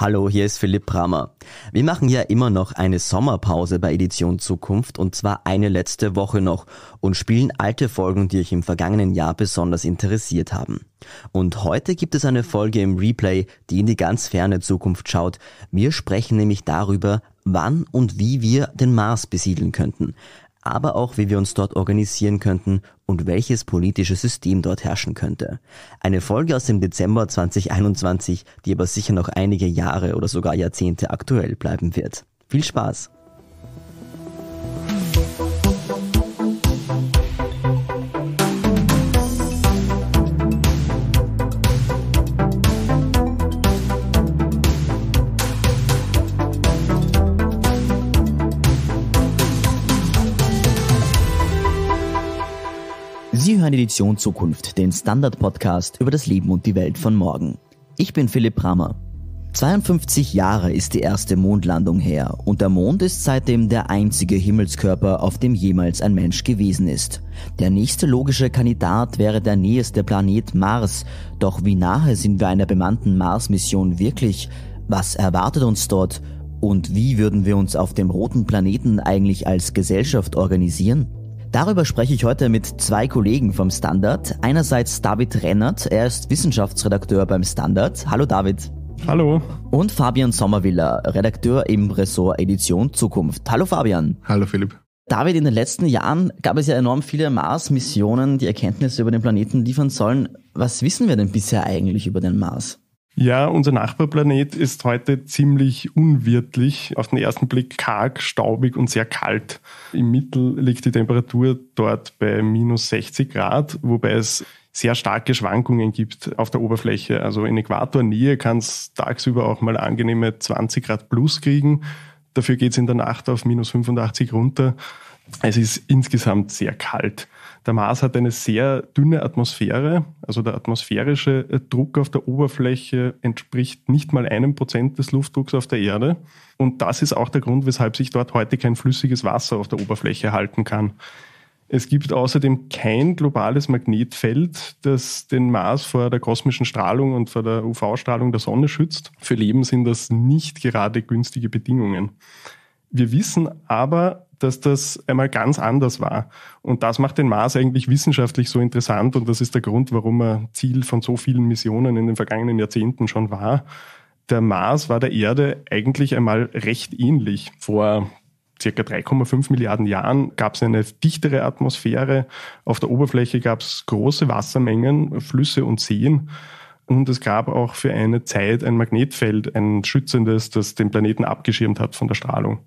Hallo, hier ist Philipp Brammer. Wir machen ja immer noch eine Sommerpause bei Edition Zukunft und zwar eine letzte Woche noch und spielen alte Folgen, die euch im vergangenen Jahr besonders interessiert haben. Und heute gibt es eine Folge im Replay, die in die ganz ferne Zukunft schaut. Wir sprechen nämlich darüber, wann und wie wir den Mars besiedeln könnten aber auch wie wir uns dort organisieren könnten und welches politische System dort herrschen könnte. Eine Folge aus dem Dezember 2021, die aber sicher noch einige Jahre oder sogar Jahrzehnte aktuell bleiben wird. Viel Spaß! hören Edition Zukunft, den Standard-Podcast über das Leben und die Welt von morgen. Ich bin Philipp Brammer. 52 Jahre ist die erste Mondlandung her und der Mond ist seitdem der einzige Himmelskörper, auf dem jemals ein Mensch gewesen ist. Der nächste logische Kandidat wäre der nächste Planet Mars, doch wie nahe sind wir einer bemannten Mars-Mission wirklich? Was erwartet uns dort? Und wie würden wir uns auf dem roten Planeten eigentlich als Gesellschaft organisieren? Darüber spreche ich heute mit zwei Kollegen vom Standard. Einerseits David Rennert, er ist Wissenschaftsredakteur beim Standard. Hallo David. Hallo. Und Fabian Sommerwiller, Redakteur im Ressort Edition Zukunft. Hallo Fabian. Hallo Philipp. David, in den letzten Jahren gab es ja enorm viele Mars-Missionen, die Erkenntnisse über den Planeten liefern sollen. Was wissen wir denn bisher eigentlich über den Mars? Ja, unser Nachbarplanet ist heute ziemlich unwirtlich, auf den ersten Blick karg, staubig und sehr kalt. Im Mittel liegt die Temperatur dort bei minus 60 Grad, wobei es sehr starke Schwankungen gibt auf der Oberfläche. Also in Äquatornähe kann es tagsüber auch mal angenehme 20 Grad plus kriegen. Dafür geht es in der Nacht auf minus 85 runter. Es ist insgesamt sehr kalt. Der Mars hat eine sehr dünne Atmosphäre, also der atmosphärische äh, Druck auf der Oberfläche entspricht nicht mal einem Prozent des Luftdrucks auf der Erde. Und das ist auch der Grund, weshalb sich dort heute kein flüssiges Wasser auf der Oberfläche halten kann. Es gibt außerdem kein globales Magnetfeld, das den Mars vor der kosmischen Strahlung und vor der UV-Strahlung der Sonne schützt. Für Leben sind das nicht gerade günstige Bedingungen. Wir wissen aber dass das einmal ganz anders war. Und das macht den Mars eigentlich wissenschaftlich so interessant und das ist der Grund, warum er Ziel von so vielen Missionen in den vergangenen Jahrzehnten schon war. Der Mars war der Erde eigentlich einmal recht ähnlich. Vor circa 3,5 Milliarden Jahren gab es eine dichtere Atmosphäre. Auf der Oberfläche gab es große Wassermengen, Flüsse und Seen. Und es gab auch für eine Zeit ein Magnetfeld, ein schützendes, das den Planeten abgeschirmt hat von der Strahlung.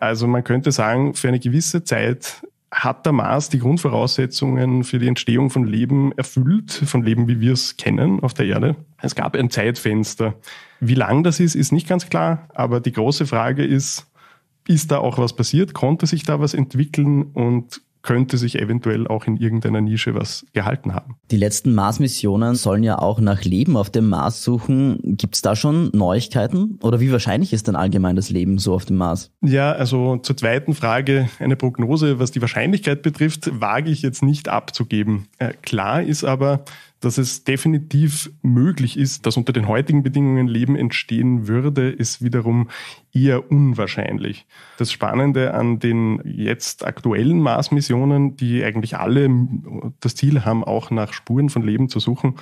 Also man könnte sagen, für eine gewisse Zeit hat der Mars die Grundvoraussetzungen für die Entstehung von Leben erfüllt, von Leben, wie wir es kennen auf der Erde. Es gab ein Zeitfenster. Wie lang das ist, ist nicht ganz klar, aber die große Frage ist, ist da auch was passiert? Konnte sich da was entwickeln und könnte sich eventuell auch in irgendeiner Nische was gehalten haben. Die letzten Mars-Missionen sollen ja auch nach Leben auf dem Mars suchen. Gibt es da schon Neuigkeiten? Oder wie wahrscheinlich ist denn allgemein das Leben so auf dem Mars? Ja, also zur zweiten Frage eine Prognose, was die Wahrscheinlichkeit betrifft, wage ich jetzt nicht abzugeben. Äh, klar ist aber, dass es definitiv möglich ist, dass unter den heutigen Bedingungen Leben entstehen würde, ist wiederum eher unwahrscheinlich. Das Spannende an den jetzt aktuellen Mars-Missionen, die eigentlich alle das Ziel haben, auch nach Spuren von Leben zu suchen,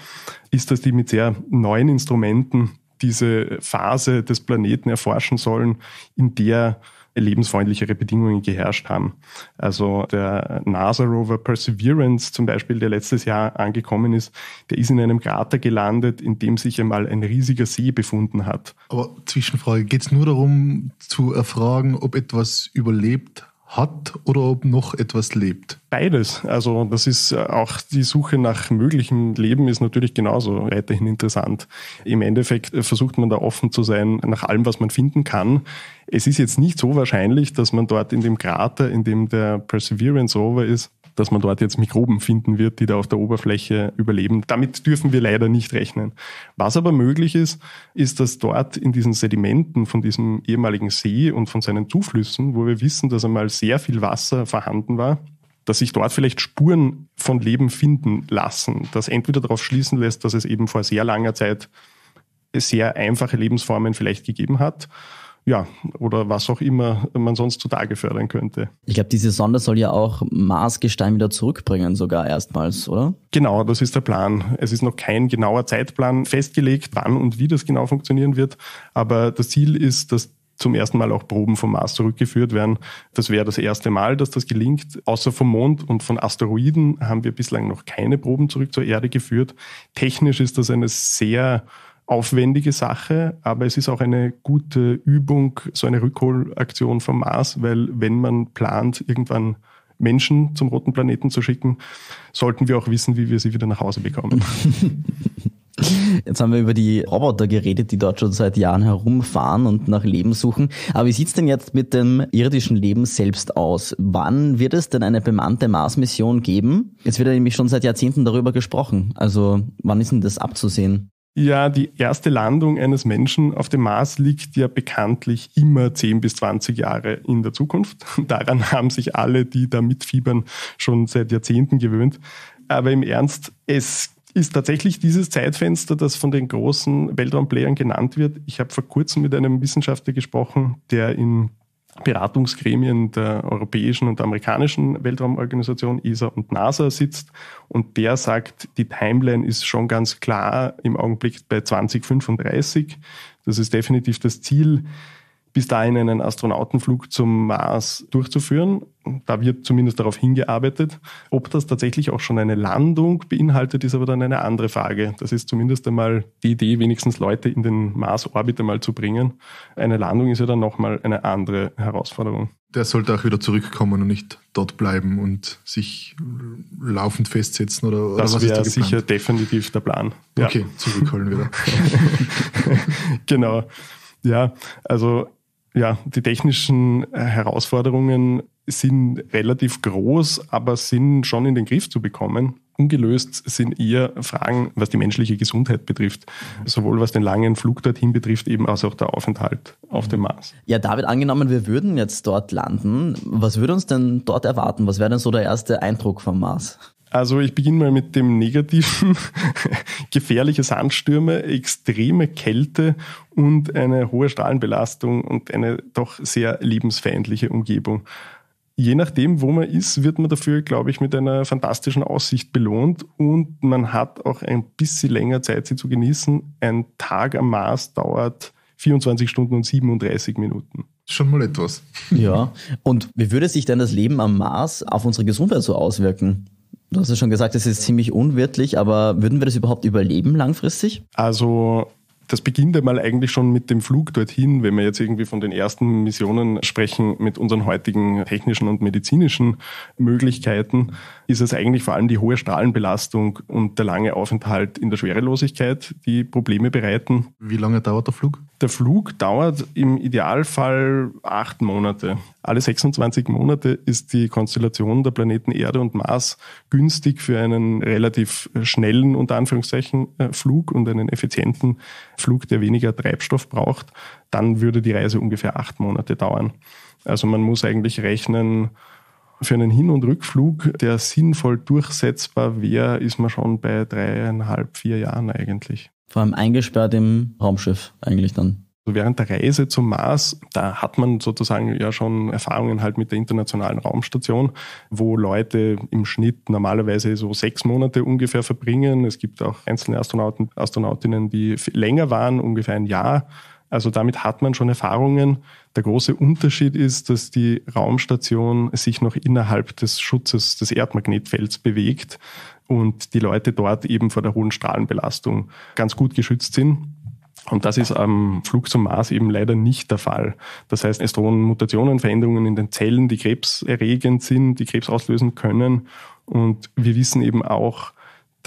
ist, dass die mit sehr neuen Instrumenten diese Phase des Planeten erforschen sollen, in der lebensfreundlichere Bedingungen geherrscht haben. Also der NASA-Rover Perseverance zum Beispiel, der letztes Jahr angekommen ist, der ist in einem Krater gelandet, in dem sich einmal ein riesiger See befunden hat. Aber Zwischenfrage, geht es nur darum zu erfragen, ob etwas überlebt hat oder ob noch etwas lebt? Beides. Also das ist äh, auch die Suche nach möglichem Leben ist natürlich genauso weiterhin interessant. Im Endeffekt äh, versucht man da offen zu sein nach allem, was man finden kann. Es ist jetzt nicht so wahrscheinlich, dass man dort in dem Krater, in dem der Perseverance Rover ist, dass man dort jetzt Mikroben finden wird, die da auf der Oberfläche überleben. Damit dürfen wir leider nicht rechnen. Was aber möglich ist, ist, dass dort in diesen Sedimenten von diesem ehemaligen See und von seinen Zuflüssen, wo wir wissen, dass einmal sehr viel Wasser vorhanden war, dass sich dort vielleicht Spuren von Leben finden lassen, das entweder darauf schließen lässt, dass es eben vor sehr langer Zeit sehr einfache Lebensformen vielleicht gegeben hat ja, oder was auch immer man sonst zutage fördern könnte. Ich glaube, diese Sonde soll ja auch Marsgestein wieder zurückbringen, sogar erstmals, oder? Genau, das ist der Plan. Es ist noch kein genauer Zeitplan festgelegt, wann und wie das genau funktionieren wird, aber das Ziel ist, dass zum ersten Mal auch Proben vom Mars zurückgeführt werden. Das wäre das erste Mal, dass das gelingt. Außer vom Mond und von Asteroiden haben wir bislang noch keine Proben zurück zur Erde geführt. Technisch ist das eine sehr aufwendige Sache, aber es ist auch eine gute Übung, so eine Rückholaktion vom Mars, weil wenn man plant, irgendwann Menschen zum roten Planeten zu schicken, sollten wir auch wissen, wie wir sie wieder nach Hause bekommen. Jetzt haben wir über die Roboter geredet, die dort schon seit Jahren herumfahren und nach Leben suchen. Aber wie sieht es denn jetzt mit dem irdischen Leben selbst aus? Wann wird es denn eine bemannte Mars-Mission geben? Jetzt wird ja nämlich schon seit Jahrzehnten darüber gesprochen. Also wann ist denn das abzusehen? Ja, die erste Landung eines Menschen auf dem Mars liegt ja bekanntlich immer 10 bis 20 Jahre in der Zukunft. Daran haben sich alle, die da mitfiebern, schon seit Jahrzehnten gewöhnt. Aber im Ernst, es ist tatsächlich dieses Zeitfenster, das von den großen Weltraumplayern genannt wird. Ich habe vor kurzem mit einem Wissenschaftler gesprochen, der in Beratungsgremien der europäischen und amerikanischen Weltraumorganisation ESA und NASA sitzt und der sagt, die Timeline ist schon ganz klar im Augenblick bei 2035. Das ist definitiv das Ziel bis dahin einen Astronautenflug zum Mars durchzuführen. Da wird zumindest darauf hingearbeitet. Ob das tatsächlich auch schon eine Landung beinhaltet, ist aber dann eine andere Frage. Das ist zumindest einmal die Idee, wenigstens Leute in den Mars-Orbit einmal zu bringen. Eine Landung ist ja dann nochmal eine andere Herausforderung. Der sollte auch wieder zurückkommen und nicht dort bleiben und sich laufend festsetzen oder, oder das wäre da sicher definitiv der Plan. Ja. Okay, zurückholen wieder. genau. Ja, also ja, die technischen äh, Herausforderungen sind relativ groß, aber sind schon in den Griff zu bekommen. Ungelöst sind eher Fragen, was die menschliche Gesundheit betrifft, sowohl was den langen Flug dorthin betrifft, eben als auch der Aufenthalt auf dem Mars. Ja, David, angenommen, wir würden jetzt dort landen, was würde uns denn dort erwarten? Was wäre denn so der erste Eindruck vom Mars? Also ich beginne mal mit dem Negativen. Gefährliche Sandstürme, extreme Kälte und eine hohe Strahlenbelastung und eine doch sehr lebensfeindliche Umgebung je nachdem, wo man ist, wird man dafür, glaube ich, mit einer fantastischen Aussicht belohnt und man hat auch ein bisschen länger Zeit, sie zu genießen. Ein Tag am Mars dauert 24 Stunden und 37 Minuten. Schon mal etwas. Ja, und wie würde sich denn das Leben am Mars auf unsere Gesundheit so auswirken? Du hast ja schon gesagt, es ist ziemlich unwirtlich, aber würden wir das überhaupt überleben langfristig? Also das beginnt einmal eigentlich schon mit dem Flug dorthin, wenn wir jetzt irgendwie von den ersten Missionen sprechen, mit unseren heutigen technischen und medizinischen Möglichkeiten ist es eigentlich vor allem die hohe Strahlenbelastung und der lange Aufenthalt in der Schwerelosigkeit, die Probleme bereiten. Wie lange dauert der Flug? Der Flug dauert im Idealfall acht Monate. Alle 26 Monate ist die Konstellation der Planeten Erde und Mars günstig für einen relativ schnellen, unter Anführungszeichen, äh, Flug und einen effizienten Flug, der weniger Treibstoff braucht. Dann würde die Reise ungefähr acht Monate dauern. Also man muss eigentlich rechnen, für einen Hin- und Rückflug, der sinnvoll durchsetzbar wäre, ist man schon bei dreieinhalb, vier Jahren eigentlich. Vor allem eingesperrt im Raumschiff eigentlich dann. Also während der Reise zum Mars, da hat man sozusagen ja schon Erfahrungen halt mit der internationalen Raumstation, wo Leute im Schnitt normalerweise so sechs Monate ungefähr verbringen. Es gibt auch einzelne Astronauten, Astronautinnen, die länger waren, ungefähr ein Jahr. Also damit hat man schon Erfahrungen. Der große Unterschied ist, dass die Raumstation sich noch innerhalb des Schutzes des Erdmagnetfelds bewegt und die Leute dort eben vor der hohen Strahlenbelastung ganz gut geschützt sind. Und das ist am Flug zum Mars eben leider nicht der Fall. Das heißt, es drohen Mutationen, Veränderungen in den Zellen, die krebserregend sind, die Krebs auslösen können. Und wir wissen eben auch,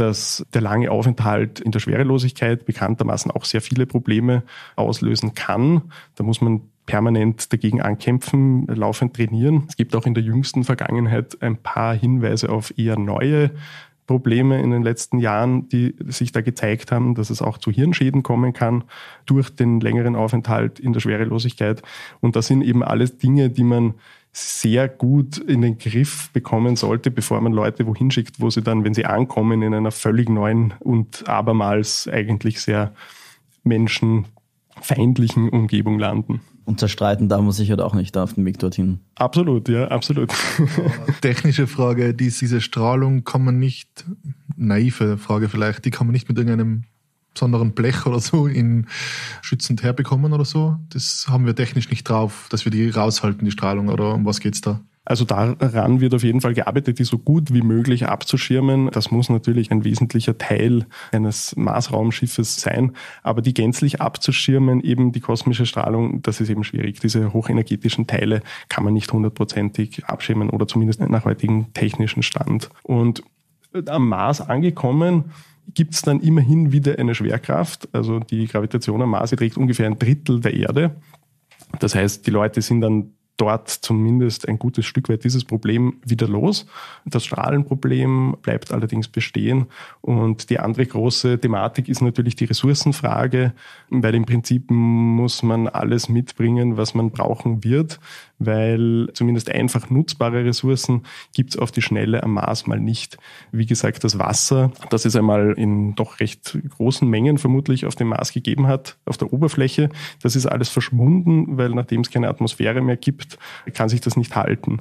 dass der lange Aufenthalt in der Schwerelosigkeit bekanntermaßen auch sehr viele Probleme auslösen kann. Da muss man permanent dagegen ankämpfen, laufend trainieren. Es gibt auch in der jüngsten Vergangenheit ein paar Hinweise auf eher neue Probleme in den letzten Jahren, die sich da gezeigt haben, dass es auch zu Hirnschäden kommen kann durch den längeren Aufenthalt in der Schwerelosigkeit. Und das sind eben alles Dinge, die man sehr gut in den Griff bekommen sollte, bevor man Leute wohin schickt, wo sie dann, wenn sie ankommen, in einer völlig neuen und abermals eigentlich sehr menschenfeindlichen Umgebung landen. Und zerstreiten darf man sich halt auch nicht auf dem Weg dorthin. Absolut, ja, absolut. Technische Frage, diese Strahlung kann man nicht, naive Frage vielleicht, die kann man nicht mit irgendeinem besonderen Blech oder so in schützend herbekommen oder so. Das haben wir technisch nicht drauf, dass wir die raushalten, die Strahlung oder um was geht's da? Also daran wird auf jeden Fall gearbeitet, die so gut wie möglich abzuschirmen. Das muss natürlich ein wesentlicher Teil eines Marsraumschiffes sein. Aber die gänzlich abzuschirmen, eben die kosmische Strahlung, das ist eben schwierig. Diese hochenergetischen Teile kann man nicht hundertprozentig abschirmen oder zumindest nicht nach heutigen technischen Stand. Und am Mars angekommen, gibt es dann immerhin wieder eine Schwerkraft. Also die Gravitation am Mars beträgt ungefähr ein Drittel der Erde. Das heißt, die Leute sind dann dort zumindest ein gutes Stück weit dieses Problem wieder los. Das Strahlenproblem bleibt allerdings bestehen. Und die andere große Thematik ist natürlich die Ressourcenfrage, weil im Prinzip muss man alles mitbringen, was man brauchen wird weil zumindest einfach nutzbare Ressourcen gibt es auf die Schnelle am Mars mal nicht. Wie gesagt, das Wasser, das es einmal in doch recht großen Mengen vermutlich auf dem Mars gegeben hat, auf der Oberfläche, das ist alles verschwunden, weil nachdem es keine Atmosphäre mehr gibt, kann sich das nicht halten.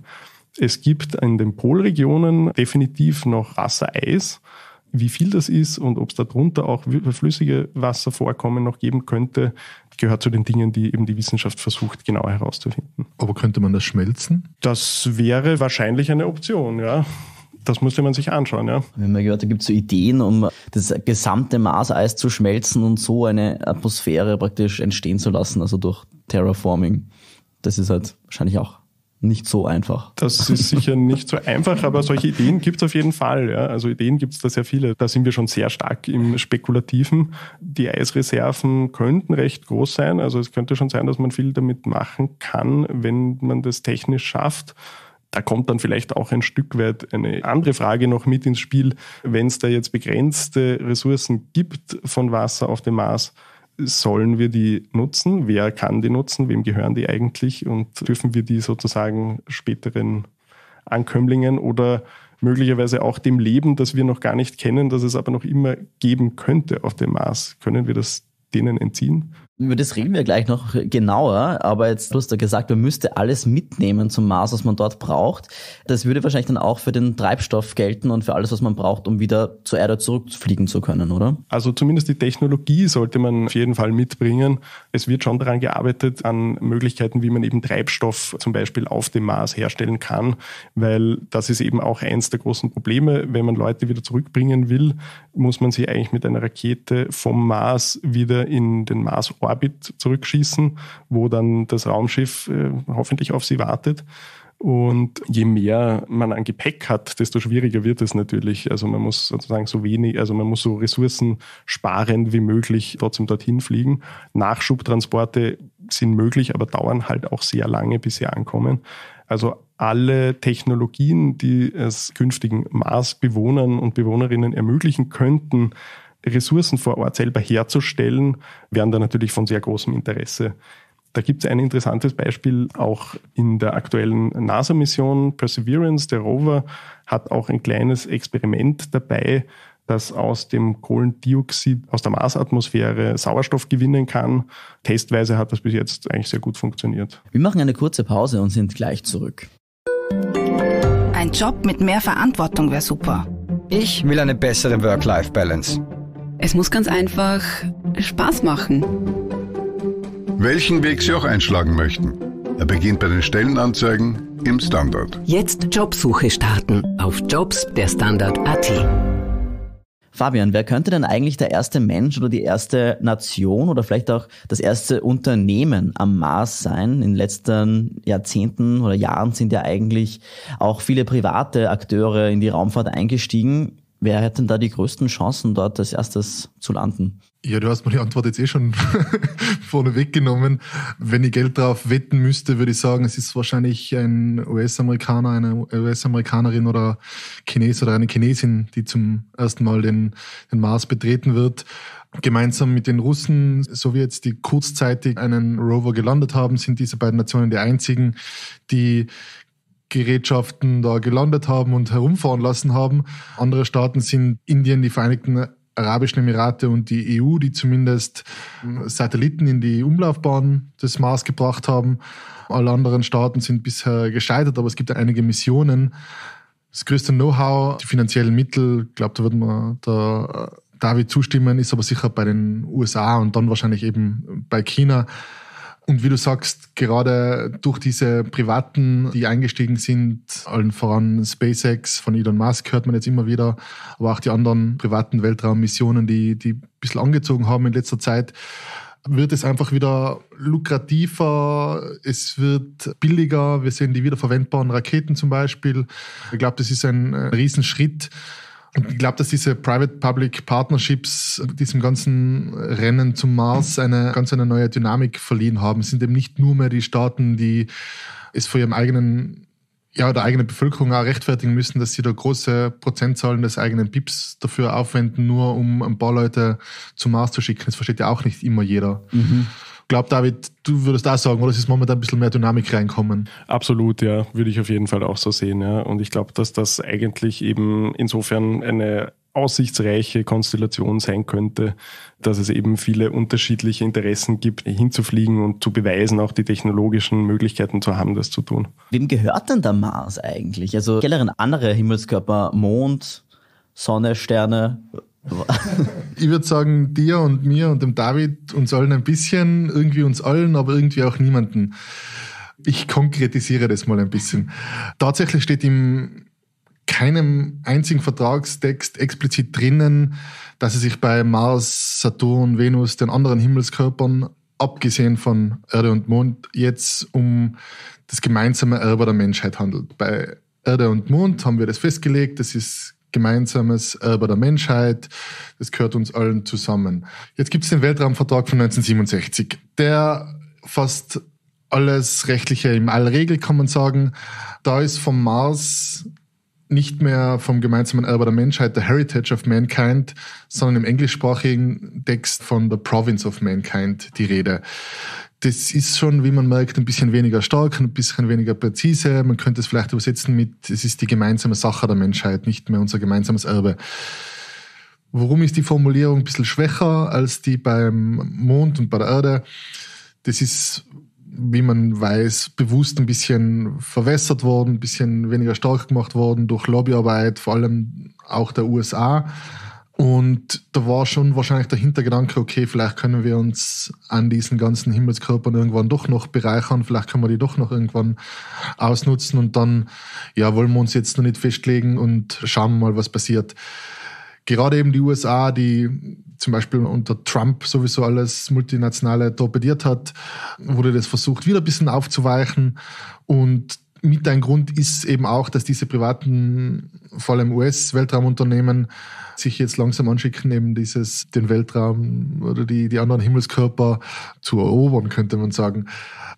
Es gibt in den Polregionen definitiv noch Wassereis wie viel das ist und ob es darunter auch flüssige Wasservorkommen noch geben könnte, gehört zu den Dingen, die eben die Wissenschaft versucht, genau herauszufinden. Aber könnte man das schmelzen? Das wäre wahrscheinlich eine Option, ja. Das müsste man sich anschauen, ja. Wenn man gehört, da gibt es so Ideen, um das gesamte Maßeis zu schmelzen und so eine Atmosphäre praktisch entstehen zu lassen, also durch Terraforming. Das ist halt wahrscheinlich auch nicht so einfach. Das ist sicher nicht so einfach, aber solche Ideen gibt es auf jeden Fall. Ja. Also Ideen gibt es da sehr viele. Da sind wir schon sehr stark im Spekulativen. Die Eisreserven könnten recht groß sein. Also es könnte schon sein, dass man viel damit machen kann, wenn man das technisch schafft. Da kommt dann vielleicht auch ein Stück weit eine andere Frage noch mit ins Spiel. Wenn es da jetzt begrenzte Ressourcen gibt von Wasser auf dem Mars, sollen wir die nutzen? Wer kann die nutzen? Wem gehören die eigentlich? Und dürfen wir die sozusagen späteren Ankömmlingen oder möglicherweise auch dem Leben, das wir noch gar nicht kennen, das es aber noch immer geben könnte auf dem Mars, können wir das denen entziehen? Über das reden wir gleich noch genauer, aber jetzt hast du gesagt, man müsste alles mitnehmen zum Mars, was man dort braucht. Das würde wahrscheinlich dann auch für den Treibstoff gelten und für alles, was man braucht, um wieder zur Erde zurückfliegen zu können, oder? Also zumindest die Technologie sollte man auf jeden Fall mitbringen. Es wird schon daran gearbeitet, an Möglichkeiten, wie man eben Treibstoff zum Beispiel auf dem Mars herstellen kann, weil das ist eben auch eins der großen Probleme. Wenn man Leute wieder zurückbringen will, muss man sie eigentlich mit einer Rakete vom Mars wieder in den Mars Orbit zurückschießen, wo dann das Raumschiff äh, hoffentlich auf sie wartet. Und je mehr man an Gepäck hat, desto schwieriger wird es natürlich. Also man muss sozusagen so wenig, also man muss so ressourcensparend wie möglich trotzdem dorthin fliegen. Nachschubtransporte sind möglich, aber dauern halt auch sehr lange, bis sie ankommen. Also alle Technologien, die es künftigen Marsbewohnern und Bewohnerinnen ermöglichen könnten, Ressourcen vor Ort selber herzustellen, wären da natürlich von sehr großem Interesse. Da gibt es ein interessantes Beispiel auch in der aktuellen NASA-Mission Perseverance. Der Rover hat auch ein kleines Experiment dabei, das aus dem Kohlendioxid aus der Marsatmosphäre Sauerstoff gewinnen kann. Testweise hat das bis jetzt eigentlich sehr gut funktioniert. Wir machen eine kurze Pause und sind gleich zurück. Ein Job mit mehr Verantwortung wäre super. Ich will eine bessere Work-Life-Balance. Es muss ganz einfach Spaß machen. Welchen Weg Sie auch einschlagen möchten. Er beginnt bei den Stellenanzeigen im Standard. Jetzt Jobsuche starten auf Jobs der Standard.at. Fabian, wer könnte denn eigentlich der erste Mensch oder die erste Nation oder vielleicht auch das erste Unternehmen am Mars sein? In den letzten Jahrzehnten oder Jahren sind ja eigentlich auch viele private Akteure in die Raumfahrt eingestiegen. Wer hätte denn da die größten Chancen, dort als erstes zu landen? Ja, du hast mir die Antwort jetzt eh schon vorne weggenommen. Wenn ich Geld drauf wetten müsste, würde ich sagen, es ist wahrscheinlich ein US-Amerikaner, eine US-Amerikanerin oder Chines oder eine Chinesin, die zum ersten Mal den, den Mars betreten wird. Gemeinsam mit den Russen, so wie jetzt die kurzzeitig einen Rover gelandet haben, sind diese beiden Nationen die einzigen, die Gerätschaften da gelandet haben und herumfahren lassen haben. Andere Staaten sind Indien, die Vereinigten Arabischen Emirate und die EU, die zumindest hm, Satelliten in die Umlaufbahn des Mars gebracht haben. Alle anderen Staaten sind bisher gescheitert, aber es gibt einige Missionen. Das größte Know-how, die finanziellen Mittel, ich glaube, da wird man da äh, David zustimmen, ist aber sicher bei den USA und dann wahrscheinlich eben bei China. Und wie du sagst, gerade durch diese Privaten, die eingestiegen sind, allen voran SpaceX von Elon Musk hört man jetzt immer wieder, aber auch die anderen privaten Weltraummissionen, die, die ein bisschen angezogen haben in letzter Zeit, wird es einfach wieder lukrativer, es wird billiger. Wir sehen die wiederverwendbaren Raketen zum Beispiel. Ich glaube, das ist ein Riesenschritt ich glaube, dass diese Private-Public-Partnerships äh, diesem ganzen Rennen zum Mars eine ganz eine neue Dynamik verliehen haben. Es sind eben nicht nur mehr die Staaten, die es vor ihrem eigenen ja, der eigenen Bevölkerung auch rechtfertigen müssen, dass sie da große Prozentzahlen des eigenen BIPs dafür aufwenden, nur um ein paar Leute zum Mars zu schicken. Das versteht ja auch nicht immer jeder. Mhm glaube, David, du würdest da sagen, oder es ist momentan ein bisschen mehr Dynamik reinkommen. Absolut, ja, würde ich auf jeden Fall auch so sehen. Ja. Und ich glaube, dass das eigentlich eben insofern eine aussichtsreiche Konstellation sein könnte, dass es eben viele unterschiedliche Interessen gibt, hinzufliegen und zu beweisen, auch die technologischen Möglichkeiten zu haben, das zu tun. Wem gehört denn der Mars eigentlich? Also generell andere Himmelskörper, Mond, Sonne, Sterne, ich würde sagen, dir und mir und dem David, uns allen ein bisschen, irgendwie uns allen, aber irgendwie auch niemanden. Ich konkretisiere das mal ein bisschen. Tatsächlich steht im keinem einzigen Vertragstext explizit drinnen, dass es sich bei Mars, Saturn, Venus, den anderen Himmelskörpern, abgesehen von Erde und Mond, jetzt um das gemeinsame Erbe der Menschheit handelt. Bei Erde und Mond haben wir das festgelegt, das ist Gemeinsames Erbe äh, der Menschheit. Das gehört uns allen zusammen. Jetzt gibt es den Weltraumvertrag von 1967, der fast alles Rechtliche im Allregel kann man sagen. Da ist vom Mars nicht mehr vom gemeinsamen Erbe der Menschheit, der Heritage of Mankind, sondern im englischsprachigen Text von The Province of Mankind die Rede das ist schon, wie man merkt, ein bisschen weniger stark, ein bisschen weniger präzise. Man könnte es vielleicht übersetzen mit, es ist die gemeinsame Sache der Menschheit, nicht mehr unser gemeinsames Erbe. Warum ist die Formulierung ein bisschen schwächer als die beim Mond und bei der Erde? Das ist, wie man weiß, bewusst ein bisschen verwässert worden, ein bisschen weniger stark gemacht worden durch Lobbyarbeit, vor allem auch der USA. Und da war schon wahrscheinlich der Hintergedanke, okay, vielleicht können wir uns an diesen ganzen Himmelskörpern irgendwann doch noch bereichern, vielleicht können wir die doch noch irgendwann ausnutzen und dann, ja, wollen wir uns jetzt noch nicht festlegen und schauen mal, was passiert. Gerade eben die USA, die zum Beispiel unter Trump sowieso alles Multinationale torpediert hat, wurde das versucht, wieder ein bisschen aufzuweichen und mit ein Grund ist eben auch, dass diese privaten, vor allem US-Weltraumunternehmen, sich jetzt langsam anschicken, eben dieses, den Weltraum oder die, die anderen Himmelskörper zu erobern, könnte man sagen.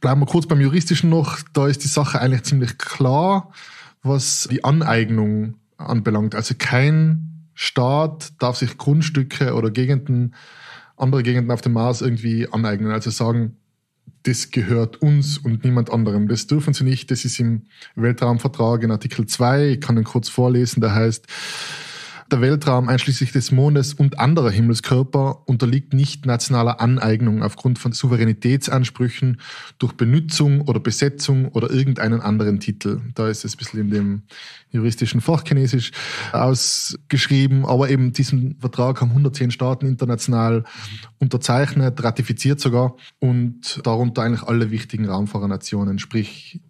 Bleiben wir kurz beim Juristischen noch. Da ist die Sache eigentlich ziemlich klar, was die Aneignung anbelangt. Also kein Staat darf sich Grundstücke oder Gegenden, andere Gegenden auf dem Mars irgendwie aneignen. Also sagen, das gehört uns und niemand anderem. Das dürfen sie nicht. Das ist im Weltraumvertrag in Artikel 2. Ich kann ihn kurz vorlesen. Da heißt, der Weltraum einschließlich des Mondes und anderer Himmelskörper unterliegt nicht nationaler Aneignung aufgrund von Souveränitätsansprüchen durch Benützung oder Besetzung oder irgendeinen anderen Titel. Da ist es ein bisschen in dem juristischen Fachchinesisch ausgeschrieben, aber eben diesen Vertrag haben 110 Staaten international unterzeichnet, ratifiziert sogar und darunter eigentlich alle wichtigen Raumfahrernationen, sprich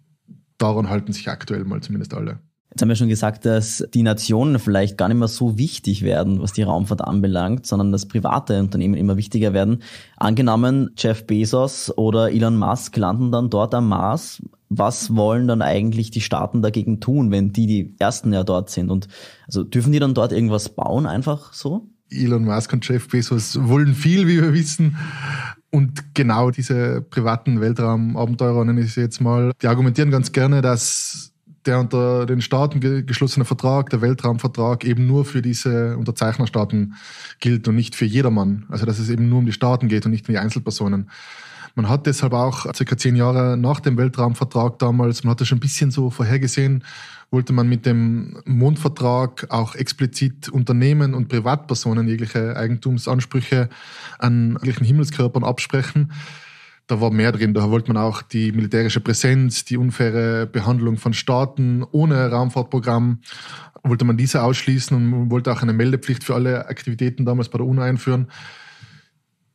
daran halten sich aktuell mal zumindest alle. Jetzt haben wir schon gesagt, dass die Nationen vielleicht gar nicht mehr so wichtig werden, was die Raumfahrt anbelangt, sondern dass private Unternehmen immer wichtiger werden. Angenommen, Jeff Bezos oder Elon Musk landen dann dort am Mars. Was wollen dann eigentlich die Staaten dagegen tun, wenn die die ersten ja dort sind? Und also dürfen die dann dort irgendwas bauen, einfach so? Elon Musk und Jeff Bezos wollen viel, wie wir wissen. Und genau diese privaten Weltraumabenteurer, nenne ich sie jetzt mal, die argumentieren ganz gerne, dass der unter den Staaten geschlossene Vertrag, der Weltraumvertrag, eben nur für diese Unterzeichnerstaaten gilt und nicht für jedermann. Also dass es eben nur um die Staaten geht und nicht um die Einzelpersonen. Man hat deshalb auch circa zehn Jahre nach dem Weltraumvertrag damals, man hat das schon ein bisschen so vorhergesehen, wollte man mit dem Mondvertrag auch explizit Unternehmen und Privatpersonen jegliche Eigentumsansprüche an jeglichen Himmelskörpern absprechen da war mehr drin. Da wollte man auch die militärische Präsenz, die unfaire Behandlung von Staaten ohne Raumfahrtprogramm, wollte man diese ausschließen und man wollte auch eine Meldepflicht für alle Aktivitäten damals bei der UNO einführen.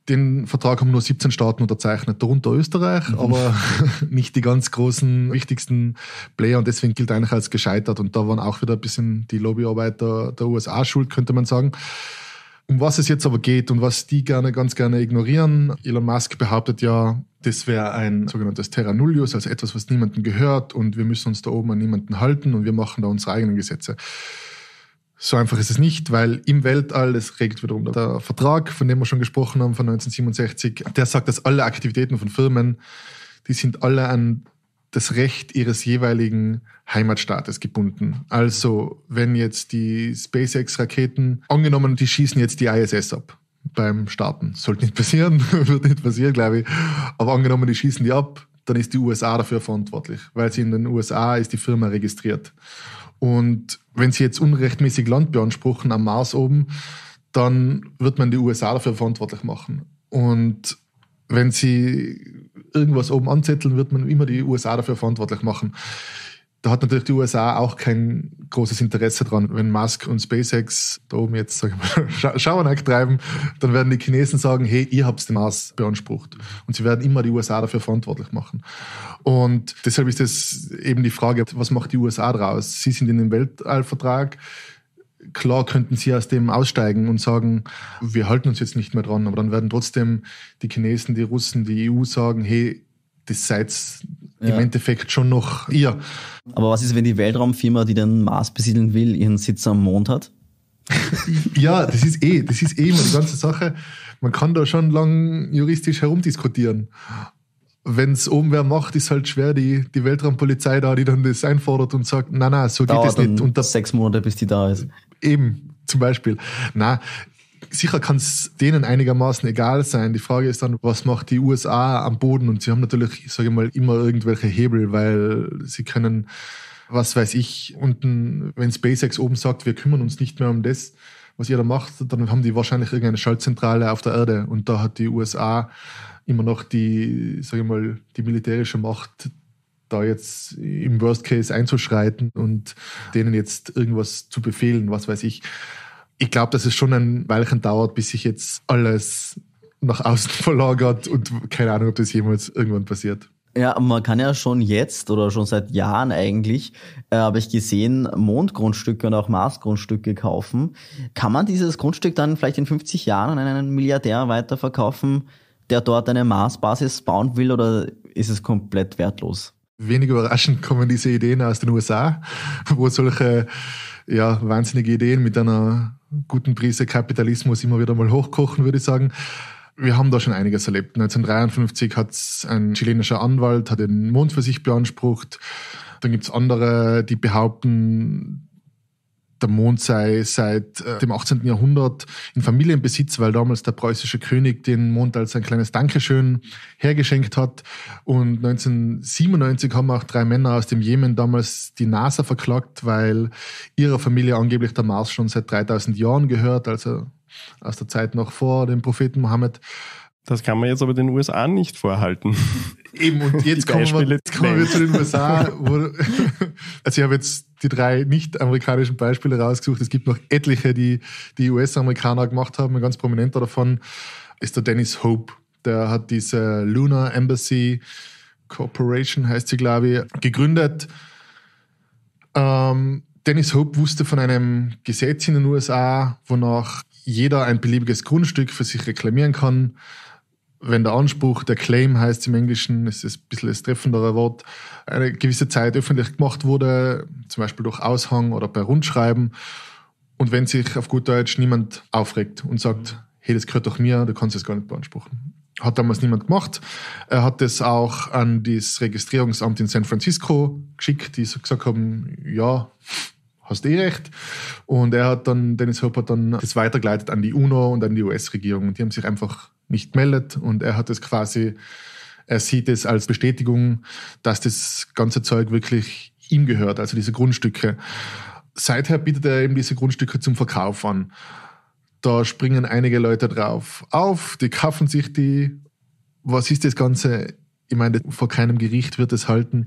Den Vertrag haben nur 17 Staaten unterzeichnet, darunter Österreich, mhm. aber nicht die ganz großen, wichtigsten Player und deswegen gilt eigentlich als gescheitert. Und da waren auch wieder ein bisschen die Lobbyarbeiter der USA schuld, könnte man sagen. Um was es jetzt aber geht und was die gerne ganz gerne ignorieren, Elon Musk behauptet ja, das wäre ein sogenanntes Terra Nullius, also etwas, was niemandem gehört und wir müssen uns da oben an niemanden halten und wir machen da unsere eigenen Gesetze. So einfach ist es nicht, weil im Weltall, das regelt wiederum der Vertrag, von dem wir schon gesprochen haben, von 1967, der sagt, dass alle Aktivitäten von Firmen, die sind alle an das Recht ihres jeweiligen Heimatstaates gebunden. Also wenn jetzt die SpaceX-Raketen, angenommen, die schießen jetzt die ISS ab beim Starten, sollte nicht passieren, wird nicht passieren, glaube ich, aber angenommen, die schießen die ab, dann ist die USA dafür verantwortlich, weil sie in den USA ist die Firma registriert. Und wenn sie jetzt unrechtmäßig Land beanspruchen am Mars oben, dann wird man die USA dafür verantwortlich machen. Und wenn sie irgendwas oben anzetteln, wird man immer die USA dafür verantwortlich machen. Da hat natürlich die USA auch kein großes Interesse dran. Wenn Musk und SpaceX da oben jetzt sag ich mal, Schauernack treiben, dann werden die Chinesen sagen, hey, ihr habt den Mars beansprucht. Und sie werden immer die USA dafür verantwortlich machen. Und deshalb ist das eben die Frage, was macht die USA draus? Sie sind in dem Weltallvertrag klar könnten sie aus dem aussteigen und sagen, wir halten uns jetzt nicht mehr dran, aber dann werden trotzdem die Chinesen, die Russen, die EU sagen, hey, das seid ja. im Endeffekt schon noch ihr. Aber was ist, wenn die Weltraumfirma, die den Mars besiedeln will, ihren Sitz am Mond hat? ja, das ist eh, das ist eh immer die ganze Sache. Man kann da schon lang juristisch herumdiskutieren. Wenn es oben wer macht, ist halt schwer die, die Weltraumpolizei da, die dann das einfordert und sagt, na na, so Dauert geht es nicht. Und da sechs Monate, bis die da ist eben, zum Beispiel. Na, sicher kann es denen einigermaßen egal sein. Die Frage ist dann, was macht die USA am Boden? Und sie haben natürlich, sage ich mal, immer irgendwelche Hebel, weil sie können, was weiß ich, unten, wenn SpaceX oben sagt, wir kümmern uns nicht mehr um das, was ihr da macht, dann haben die wahrscheinlich irgendeine Schaltzentrale auf der Erde. Und da hat die USA immer noch die, sage ich mal, die militärische Macht, da jetzt im Worst Case einzuschreiten und denen jetzt irgendwas zu befehlen, was weiß ich. Ich glaube, dass es schon ein Weilchen dauert, bis sich jetzt alles nach außen verlagert und keine Ahnung, ob das jemals irgendwann passiert. Ja, man kann ja schon jetzt oder schon seit Jahren eigentlich, äh, habe ich gesehen, Mondgrundstücke und auch Marsgrundstücke kaufen. Kann man dieses Grundstück dann vielleicht in 50 Jahren an einen Milliardär weiterverkaufen, der dort eine Marsbasis bauen will oder ist es komplett wertlos? Wenig überraschend kommen diese Ideen aus den USA, wo solche ja, wahnsinnige Ideen mit einer guten Prise Kapitalismus immer wieder mal hochkochen, würde ich sagen. Wir haben da schon einiges erlebt. 1953 hat ein chilenischer Anwalt hat den Mond für sich beansprucht. Dann gibt's andere, die behaupten, der Mond sei seit äh, dem 18. Jahrhundert in Familienbesitz, weil damals der preußische König den Mond als ein kleines Dankeschön hergeschenkt hat. Und 1997 haben auch drei Männer aus dem Jemen damals die NASA verklagt, weil ihrer Familie angeblich der Mars schon seit 3000 Jahren gehört, also aus der Zeit noch vor dem Propheten Mohammed. Das kann man jetzt aber den USA nicht vorhalten. Eben, und jetzt kommen, wir, jetzt kommen wir zu den USA. Wo, also ich habe jetzt die drei nicht-amerikanischen Beispiele rausgesucht. Es gibt noch etliche, die die US-Amerikaner gemacht haben. Ein ganz prominenter davon ist der Dennis Hope. Der hat diese Lunar Embassy Corporation, heißt sie, glaube ich, gegründet. Ähm, Dennis Hope wusste von einem Gesetz in den USA, wonach jeder ein beliebiges Grundstück für sich reklamieren kann wenn der Anspruch, der Claim heißt im Englischen, ist es ein bisschen das treffendere Wort, eine gewisse Zeit öffentlich gemacht wurde, zum Beispiel durch Aushang oder per Rundschreiben, und wenn sich auf gut Deutsch niemand aufregt und sagt, mhm. hey, das gehört doch mir, du kannst es gar nicht beanspruchen. Hat damals niemand gemacht. Er hat das auch an das Registrierungsamt in San Francisco geschickt, die gesagt haben, ja, hast eh recht. Und er hat dann, Dennis Hopper, dann das weitergeleitet an die UNO und an die US-Regierung. Und die haben sich einfach nicht meldet und er hat es quasi, er sieht es als Bestätigung, dass das ganze Zeug wirklich ihm gehört, also diese Grundstücke. Seither bietet er eben diese Grundstücke zum Verkauf an. Da springen einige Leute drauf auf, die kaufen sich die. Was ist das Ganze? Ich meine, vor keinem Gericht wird es halten.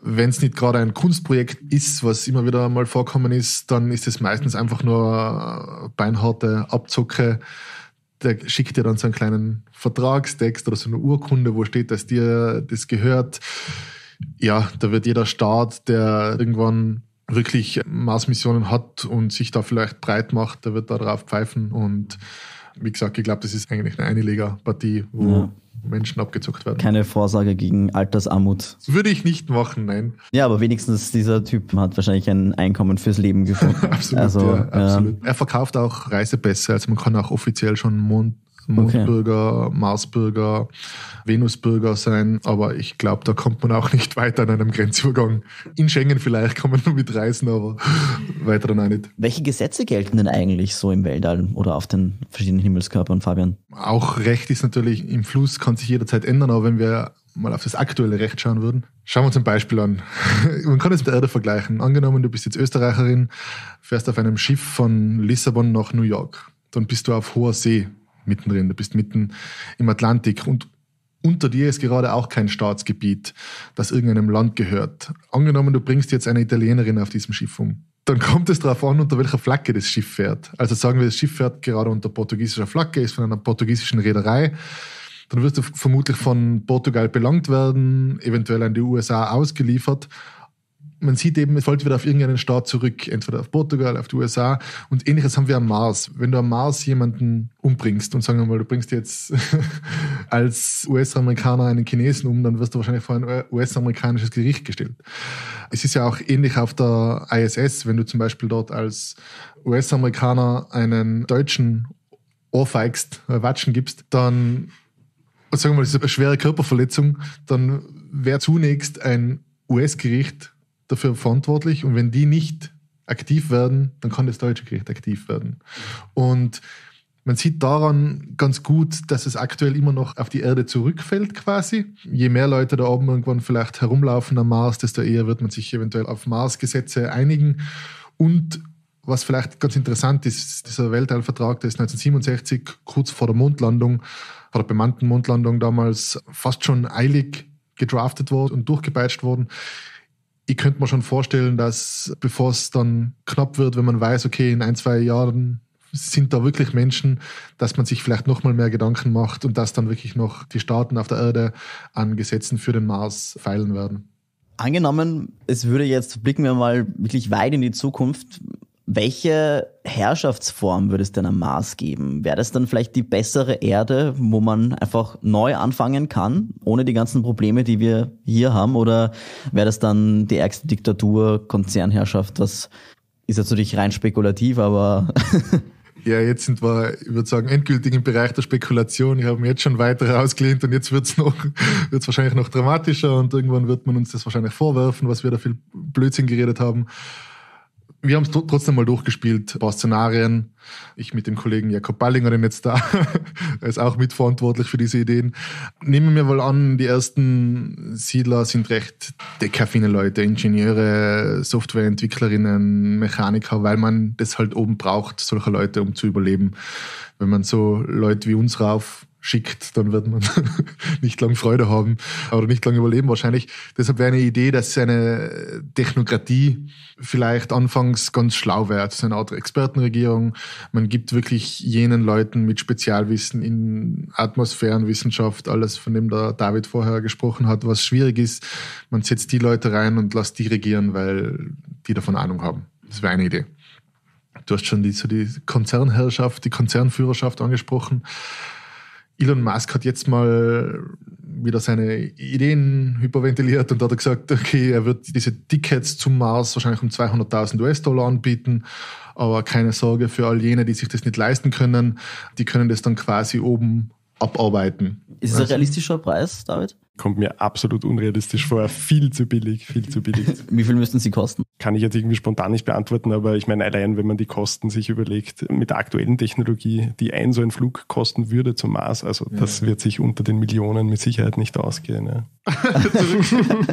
Wenn es nicht gerade ein Kunstprojekt ist, was immer wieder mal vorkommen ist, dann ist es meistens einfach nur beinharte Abzocke der schickt dir dann so einen kleinen Vertragstext oder so eine Urkunde, wo steht, dass dir das gehört. Ja, da wird jeder Staat, der irgendwann wirklich Marsmissionen hat und sich da vielleicht breit macht, der wird da drauf pfeifen. Und wie gesagt, ich glaube, das ist eigentlich eine Einlegerpartie, wo ja. Menschen abgezockt werden. Keine Vorsorge gegen Altersarmut. Das würde ich nicht machen, nein. Ja, aber wenigstens dieser Typ hat wahrscheinlich ein Einkommen fürs Leben gefunden. absolut, also, ja, absolut. Ja. Er verkauft auch Reisepässe, also man kann auch offiziell schon Mond Mondbürger, okay. Marsbürger, Venusbürger sein. Aber ich glaube, da kommt man auch nicht weiter an einem Grenzübergang. In Schengen vielleicht kann man nur mitreisen, aber weiter dann auch nicht. Welche Gesetze gelten denn eigentlich so im Weltall oder auf den verschiedenen Himmelskörpern, Fabian? Auch Recht ist natürlich im Fluss, kann sich jederzeit ändern, aber wenn wir mal auf das aktuelle Recht schauen würden. Schauen wir uns ein Beispiel an. Man kann es mit der Erde vergleichen. Angenommen, du bist jetzt Österreicherin, fährst auf einem Schiff von Lissabon nach New York. Dann bist du auf hoher See mittendrin. Du bist mitten im Atlantik und unter dir ist gerade auch kein Staatsgebiet, das irgendeinem Land gehört. Angenommen, du bringst jetzt eine Italienerin auf diesem Schiff um. Dann kommt es darauf an, unter welcher Flagge das Schiff fährt. Also sagen wir, das Schiff fährt gerade unter portugiesischer Flagge, ist von einer portugiesischen Reederei dann wirst du vermutlich von Portugal belangt werden, eventuell an die USA ausgeliefert man sieht eben, es folgt wieder auf irgendeinen Staat zurück, entweder auf Portugal, auf die USA und ähnliches haben wir am Mars. Wenn du am Mars jemanden umbringst und sagen wir mal, du bringst jetzt als US-Amerikaner einen Chinesen um, dann wirst du wahrscheinlich vor ein US-amerikanisches Gericht gestellt. Es ist ja auch ähnlich auf der ISS, wenn du zum Beispiel dort als US-Amerikaner einen Deutschen ohrfeigst, äh, watschen gibst, dann sagen wir mal, das ist eine schwere Körperverletzung, dann wäre zunächst ein US-Gericht dafür verantwortlich und wenn die nicht aktiv werden, dann kann das deutsche Gericht aktiv werden. Und man sieht daran ganz gut, dass es aktuell immer noch auf die Erde zurückfällt quasi. Je mehr Leute da oben irgendwann vielleicht herumlaufen am Mars, desto eher wird man sich eventuell auf Mars-Gesetze einigen. Und was vielleicht ganz interessant ist, dieser Weltallvertrag, der ist 1967 kurz vor der Mondlandung, vor der bemannten Mondlandung damals fast schon eilig gedraftet worden und durchgepeitscht worden ich könnte mir schon vorstellen, dass bevor es dann knapp wird, wenn man weiß, okay, in ein, zwei Jahren sind da wirklich Menschen, dass man sich vielleicht nochmal mehr Gedanken macht und dass dann wirklich noch die Staaten auf der Erde an Gesetzen für den Mars feilen werden. Angenommen, es würde jetzt, blicken wir mal wirklich weit in die Zukunft, welche Herrschaftsform würde es denn am Mars geben? Wäre das dann vielleicht die bessere Erde, wo man einfach neu anfangen kann, ohne die ganzen Probleme, die wir hier haben? Oder wäre das dann die ärgste Diktatur, Konzernherrschaft? Das ist natürlich rein spekulativ, aber. ja, jetzt sind wir, ich würde sagen, endgültig im Bereich der Spekulation. Ich habe mir jetzt schon weiter ausgelehnt und jetzt wird es noch, wird's wahrscheinlich noch dramatischer und irgendwann wird man uns das wahrscheinlich vorwerfen, was wir da viel Blödsinn geredet haben. Wir haben es trotzdem mal durchgespielt, ein paar Szenarien. Ich mit dem Kollegen Jakob Ballingerin jetzt da, er ist auch mitverantwortlich für diese Ideen. Nehmen wir mal an, die ersten Siedler sind recht dekaffine Leute, Ingenieure, Softwareentwicklerinnen, Mechaniker, weil man das halt oben braucht, solche Leute, um zu überleben. Wenn man so Leute wie uns rauf schickt, dann wird man nicht lange Freude haben oder nicht lange überleben wahrscheinlich. Deshalb wäre eine Idee, dass eine Technokratie vielleicht anfangs ganz schlau wäre, also so eine Art Expertenregierung. Man gibt wirklich jenen Leuten mit Spezialwissen in Atmosphärenwissenschaft, alles von dem da David vorher gesprochen hat, was schwierig ist. Man setzt die Leute rein und lässt die regieren, weil die davon Ahnung haben. Das wäre eine Idee. Du hast schon die, so die Konzernherrschaft, die Konzernführerschaft angesprochen Elon Musk hat jetzt mal wieder seine Ideen hyperventiliert und hat gesagt, okay, er wird diese Tickets zum Mars wahrscheinlich um 200.000 US-Dollar anbieten. Aber keine Sorge für all jene, die sich das nicht leisten können, die können das dann quasi oben abarbeiten. Ist es ein also realistischer Preis, David? Kommt mir absolut unrealistisch vor. Viel zu billig, viel zu billig. Wie viel müssten sie kosten? Kann ich jetzt irgendwie spontan nicht beantworten, aber ich meine, allein wenn man die Kosten sich überlegt, mit der aktuellen Technologie, die ein so ein Flug kosten würde zum Mars, also ja. das wird sich unter den Millionen mit Sicherheit nicht ausgehen. Ja,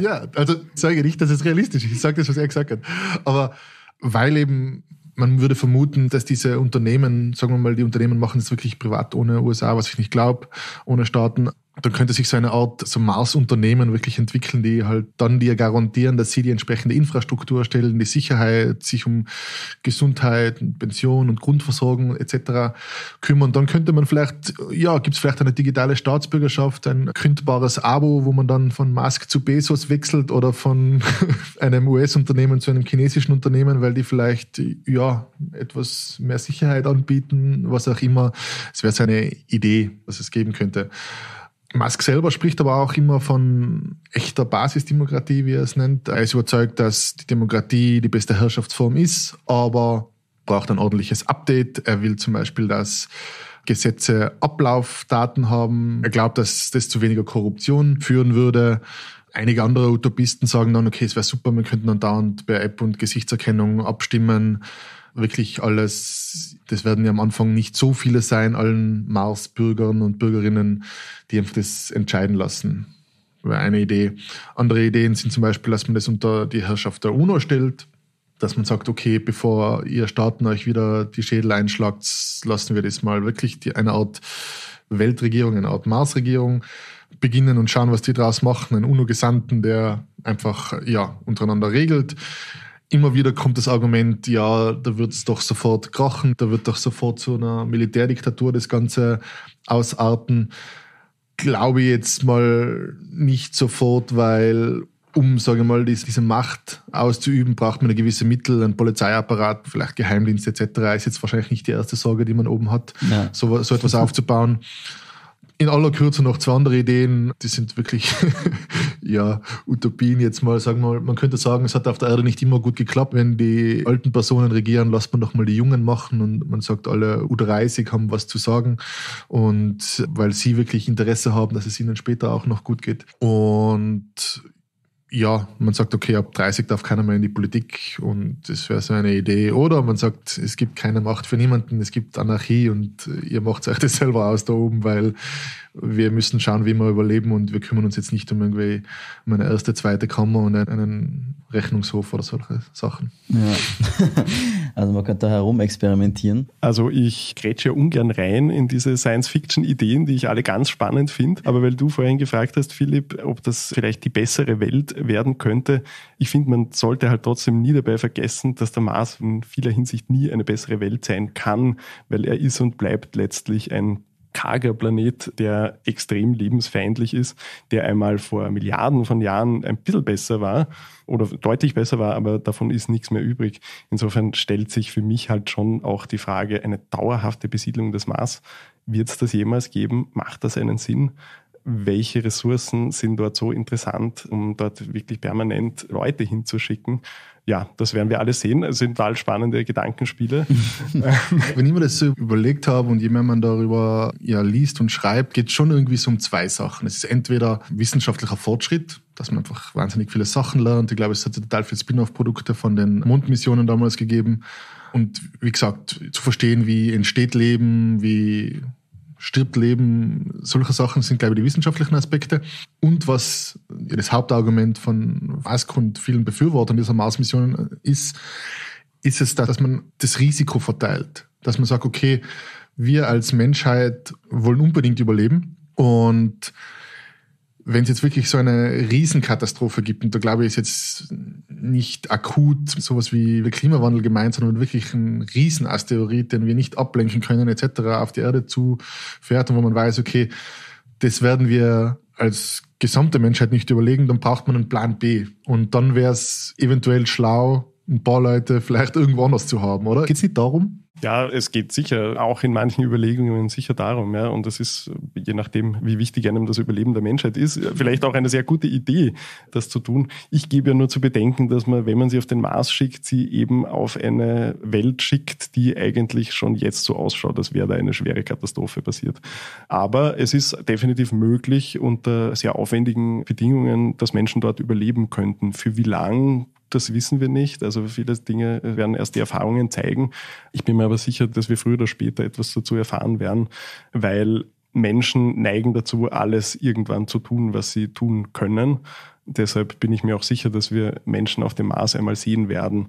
ja also sage nicht, dass es realistisch ist. Ich sage das, was er gesagt hat. Aber weil eben man würde vermuten, dass diese Unternehmen, sagen wir mal, die Unternehmen machen das wirklich privat ohne USA, was ich nicht glaube, ohne Staaten, dann könnte sich so eine Art so Maßunternehmen wirklich entwickeln, die halt dann dir garantieren, dass sie die entsprechende Infrastruktur stellen, die Sicherheit, sich um Gesundheit, Pension und Grundversorgung etc. kümmern. Dann könnte man vielleicht, ja, gibt es vielleicht eine digitale Staatsbürgerschaft, ein kündbares Abo, wo man dann von Musk zu Bezos wechselt oder von einem US-Unternehmen zu einem chinesischen Unternehmen, weil die vielleicht, ja, etwas mehr Sicherheit anbieten, was auch immer. Es wäre so eine Idee, was es geben könnte. Musk selber spricht aber auch immer von echter Basisdemokratie, wie er es nennt. Er ist überzeugt, dass die Demokratie die beste Herrschaftsform ist, aber braucht ein ordentliches Update. Er will zum Beispiel, dass Gesetze Ablaufdaten haben. Er glaubt, dass das zu weniger Korruption führen würde. Einige andere Utopisten sagen dann, okay, es wäre super, wir könnten dann dauernd per App und Gesichtserkennung abstimmen wirklich alles, das werden ja am Anfang nicht so viele sein, allen Mars-Bürgern und Bürgerinnen, die einfach das entscheiden lassen. Wäre eine Idee. Andere Ideen sind zum Beispiel, dass man das unter die Herrschaft der UNO stellt, dass man sagt, okay, bevor ihr Staaten euch wieder die Schädel einschlagt, lassen wir das mal wirklich die, eine Art Weltregierung, eine Art Mars-Regierung beginnen und schauen, was die daraus machen. Einen UNO-Gesandten, der einfach ja, untereinander regelt. Immer wieder kommt das Argument, ja, da wird es doch sofort krachen, da wird doch sofort zu einer Militärdiktatur das Ganze ausarten. Glaube ich jetzt mal nicht sofort, weil um, sage ich mal, diese Macht auszuüben, braucht man eine gewisse Mittel, einen Polizeiapparat, vielleicht Geheimdienst etc. Ist jetzt wahrscheinlich nicht die erste Sorge, die man oben hat, ja. so, so etwas aufzubauen in aller Kürze noch zwei andere Ideen, die sind wirklich, ja, Utopien jetzt mal, sagen wir mal. Man könnte sagen, es hat auf der Erde nicht immer gut geklappt. Wenn die alten Personen regieren, lasst man doch mal die Jungen machen und man sagt, alle U30 haben was zu sagen und weil sie wirklich Interesse haben, dass es ihnen später auch noch gut geht. Und ja, man sagt, okay, ab 30 darf keiner mehr in die Politik und das wäre so eine Idee. Oder man sagt, es gibt keine Macht für niemanden, es gibt Anarchie und ihr macht euch das selber aus da oben, weil wir müssen schauen, wie wir überleben und wir kümmern uns jetzt nicht um, irgendwie, um eine erste, zweite Kammer und einen Rechnungshof oder solche Sachen. Ja. Also man könnte da herumexperimentieren. Also ich grätsche ja ungern rein in diese Science-Fiction-Ideen, die ich alle ganz spannend finde. Aber weil du vorhin gefragt hast, Philipp, ob das vielleicht die bessere Welt werden könnte, ich finde, man sollte halt trotzdem nie dabei vergessen, dass der Mars in vieler Hinsicht nie eine bessere Welt sein kann, weil er ist und bleibt letztlich ein karger Planet, der extrem lebensfeindlich ist, der einmal vor Milliarden von Jahren ein bisschen besser war oder deutlich besser war, aber davon ist nichts mehr übrig. Insofern stellt sich für mich halt schon auch die Frage, eine dauerhafte Besiedlung des Mars, wird es das jemals geben? Macht das einen Sinn? Welche Ressourcen sind dort so interessant, um dort wirklich permanent Leute hinzuschicken? ja, das werden wir alle sehen. Es sind total spannende Gedankenspiele. Wenn ich mir das so überlegt habe und je mehr man darüber ja, liest und schreibt, geht es schon irgendwie so um zwei Sachen. Es ist entweder wissenschaftlicher Fortschritt, dass man einfach wahnsinnig viele Sachen lernt. Ich glaube, es hat total viele Spin-off-Produkte von den Mondmissionen damals gegeben. Und wie gesagt, zu verstehen, wie entsteht Leben, wie stirbt Leben, solche Sachen sind, glaube ich, die wissenschaftlichen Aspekte. Und was das Hauptargument von Vasco und vielen Befürwortern dieser Mars-Mission ist, ist es da, dass man das Risiko verteilt. Dass man sagt, okay, wir als Menschheit wollen unbedingt überleben und wenn es jetzt wirklich so eine Riesenkatastrophe gibt, und da glaube ich, ist jetzt nicht akut sowas wie Klimawandel gemeint, sondern wirklich ein Riesenasteroid, den wir nicht ablenken können etc. auf die Erde zufährt und wo man weiß, okay, das werden wir als gesamte Menschheit nicht überlegen, dann braucht man einen Plan B. Und dann wäre es eventuell schlau, ein paar Leute vielleicht irgendwo anders zu haben, oder? Geht es nicht darum? Ja, es geht sicher auch in manchen Überlegungen sicher darum, ja. Und das ist, je nachdem, wie wichtig einem das Überleben der Menschheit ist, vielleicht auch eine sehr gute Idee, das zu tun. Ich gebe ja nur zu bedenken, dass man, wenn man sie auf den Mars schickt, sie eben auf eine Welt schickt, die eigentlich schon jetzt so ausschaut, als wäre da eine schwere Katastrophe passiert. Aber es ist definitiv möglich, unter sehr aufwendigen Bedingungen, dass Menschen dort überleben könnten. Für wie lang das wissen wir nicht. Also viele Dinge werden erst die Erfahrungen zeigen. Ich bin mir aber sicher, dass wir früher oder später etwas dazu erfahren werden, weil Menschen neigen dazu, alles irgendwann zu tun, was sie tun können. Deshalb bin ich mir auch sicher, dass wir Menschen auf dem Mars einmal sehen werden.